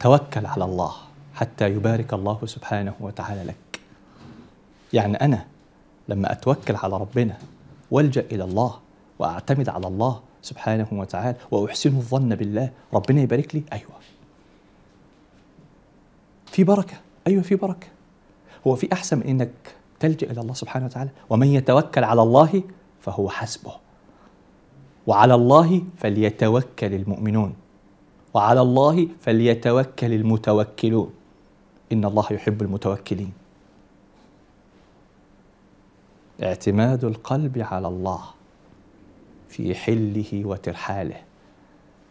توكل على الله حتى يبارك الله سبحانه وتعالى لك يعني انا لما اتوكل على ربنا والجا الى الله واعتمد على الله سبحانه وتعالى واحسن الظن بالله ربنا يبارك لي ايوه في بركه ايوه في بركه هو في احسن من انك تلجا الى الله سبحانه وتعالى ومن يتوكل على الله فهو حسبه وعلى الله فليتوكل المؤمنون وعلى الله فليتوكل المتوكلون إن الله يحب المتوكلين اعتماد القلب على الله في حله وترحاله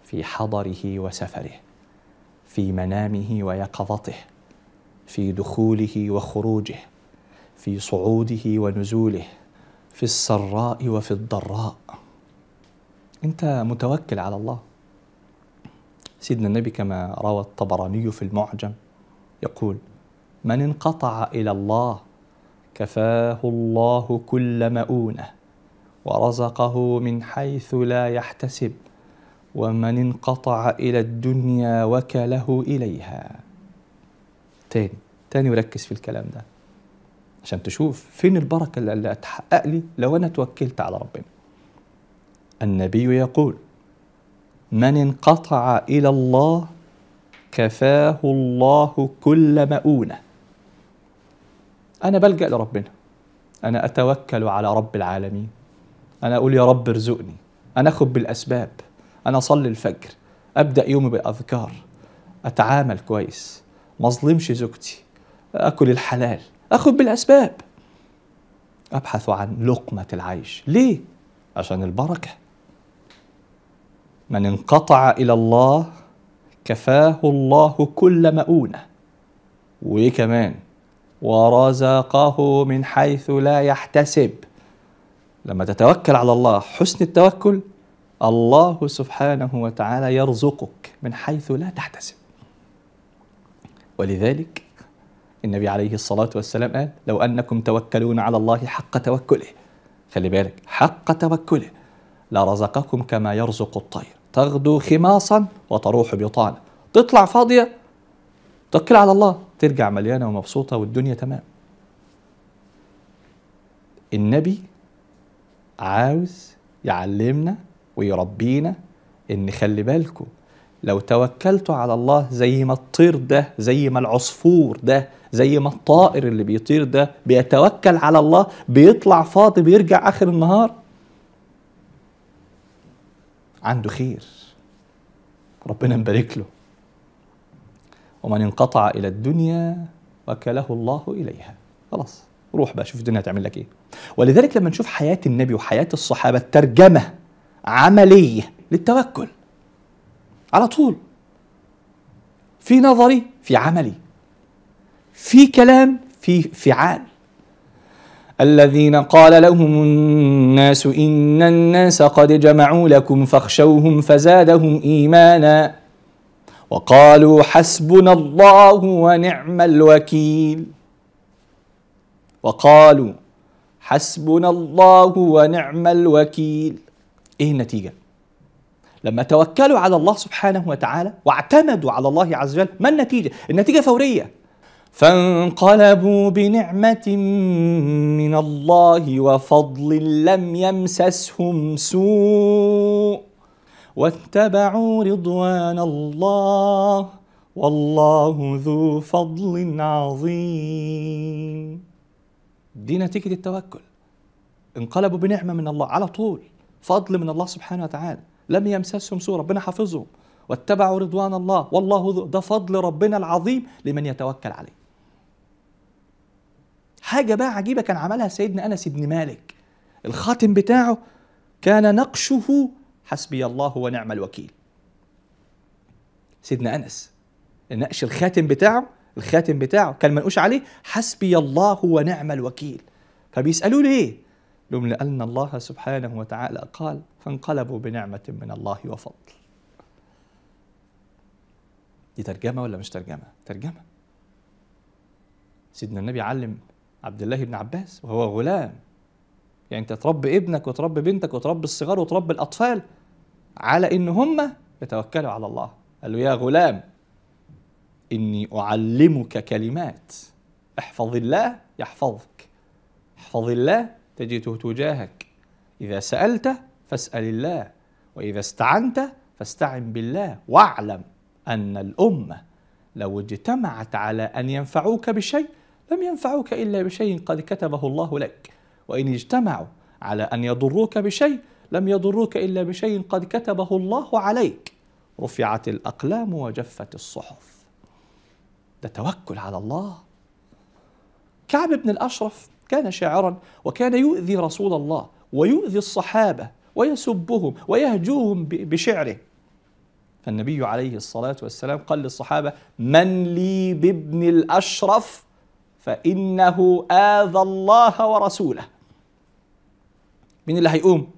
في حضره وسفره في منامه ويقظته في دخوله وخروجه في صعوده ونزوله في السراء وفي الضراء انت متوكل على الله سيدنا النبي كما روى الطبراني في المعجم يقول من انقطع إلى الله كفاه الله كل مؤونة ورزقه من حيث لا يحتسب ومن انقطع إلى الدنيا وكله إليها تاني تاني وركز في الكلام ده عشان تشوف فين البركة اللي هتحقق لي لو أنا توكلت على ربنا النبي يقول من انقطع الى الله كفاه الله كل مؤونه انا بلجا لربنا انا اتوكل على رب العالمين انا اقول يا رب ارزقني انا اخد بالاسباب انا اصلي الفجر ابدا يومي بالاذكار اتعامل كويس ما اظلمش زوجتي اكل الحلال اخد بالاسباب ابحث عن لقمه العيش ليه عشان البركه من انقطع إلى الله كفاه الله كل مؤونة وكمان ورزقه من حيث لا يحتسب لما تتوكل على الله حسن التوكل الله سبحانه وتعالى يرزقك من حيث لا تحتسب ولذلك النبي عليه الصلاة والسلام قال لو أنكم توكلون على الله حق توكله خلي بالك حق توكله لرزقكم كما يرزق الطير تغدو خماصا وتروح بطانا تطلع فاضية توكل على الله ترجع مليانة ومبسوطة والدنيا تمام النبي عاوز يعلمنا ويربينا ان خلي بالكم لو توكلتوا على الله زي ما الطير ده زي ما العصفور ده زي ما الطائر اللي بيطير ده بيتوكل على الله بيطلع فاضي بيرجع اخر النهار عنده خير ربنا مبارك له ومن انقطع إلى الدنيا وكله الله إليها خلاص روح بقى شوف الدنيا هتعمل لك ايه ولذلك لما نشوف حياة النبي وحياة الصحابة ترجمة عملية للتوكل على طول في نظري في عملي في كلام في فعال الذين قال لهم الناس إن الناس قد جمعوا لكم فاخشوهم فزادهم إيمانا وقالوا حسبنا الله ونعم الوكيل وقالوا حسبنا الله ونعم الوكيل إيه النتيجة؟ لما توكلوا على الله سبحانه وتعالى واعتمدوا على الله عز وجل ما النتيجة؟ النتيجة فورية فانقلبوا بنعمة من الله وفضل لم يمسسهم سوء واتبعوا رضوان الله والله ذو فضل عظيم دي نتيجة التوكل انقلبوا بنعمة من الله على طول فضل من الله سبحانه وتعالى لم يمسسهم سوء ربنا حافظهم واتبعوا رضوان الله والله ذو ده فضل ربنا العظيم لمن يتوكل عليه حاجة بقى عجيبة كان عملها سيدنا أنس بن مالك الخاتم بتاعه كان نقشه حسبي الله ونعم الوكيل سيدنا أنس النقش الخاتم بتاعه الخاتم بتاعه كان منقوش عليه حسبي الله ونعم الوكيل فبيسألوه ليه لهم لأن الله سبحانه وتعالى قال فانقلبوا بنعمة من الله وفضل دي ترجمة ولا مش ترجمة؟ ترجمة سيدنا النبي علم عبد الله بن عباس وهو غلام يعني انت تربي ابنك وتربي بنتك وتربي الصغار وتربي الاطفال على ان هم يتوكلوا على الله قال له يا غلام اني اعلمك كلمات احفظ الله يحفظك احفظ الله تجده تجاهك اذا سالت فاسال الله واذا استعنت فاستعن بالله واعلم ان الامه لو اجتمعت على ان ينفعوك بشيء لم ينفعوك إلا بشيء قد كتبه الله لك وإن اجتمعوا على أن يضروك بشيء لم يضروك إلا بشيء قد كتبه الله عليك رفعت الأقلام وجفت الصحف ده توكل على الله كعب بن الأشرف كان شاعرا وكان يؤذي رسول الله ويؤذي الصحابة ويسبهم ويهجوهم بشعره فالنبي عليه الصلاة والسلام قال للصحابة من لي بابن الأشرف فإنه آذى الله ورسوله مين اللي هيقوم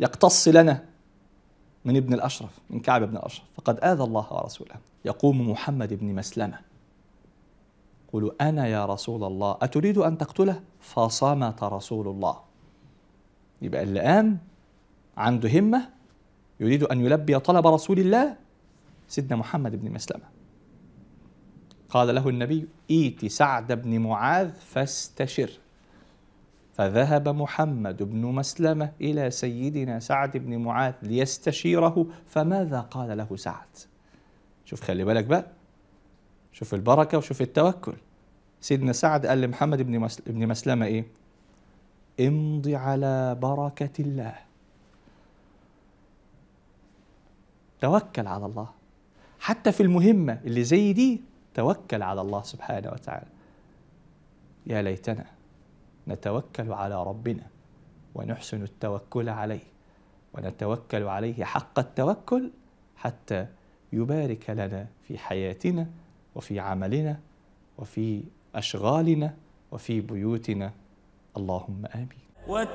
يقتص لنا من ابن الأشرف من كعب بن الأشرف فقد آذى الله ورسوله يقوم محمد بن مسلمة قلوا أنا يا رسول الله أتريد أن تقتله فصمت رسول الله يبقى اللي قام عنده همة يريد أن يلبي طلب رسول الله سيدنا محمد بن مسلمة قال له النبي ايت سعد بن معاذ فاستشر فذهب محمد بن مسلمة إلى سيدنا سعد بن معاذ ليستشيره فماذا قال له سعد شوف خلي بالك بقى شوف البركة وشوف التوكل سيدنا سعد قال لمحمد بن مسلمة إيه امضي على بركة الله توكل على الله حتى في المهمة اللي زي دي توكل على الله سبحانه وتعالى يا ليتنا نتوكل على ربنا ونحسن التوكل عليه ونتوكل عليه حق التوكل حتى يبارك لنا في حياتنا وفي عملنا وفي اشغالنا وفي بيوتنا اللهم امين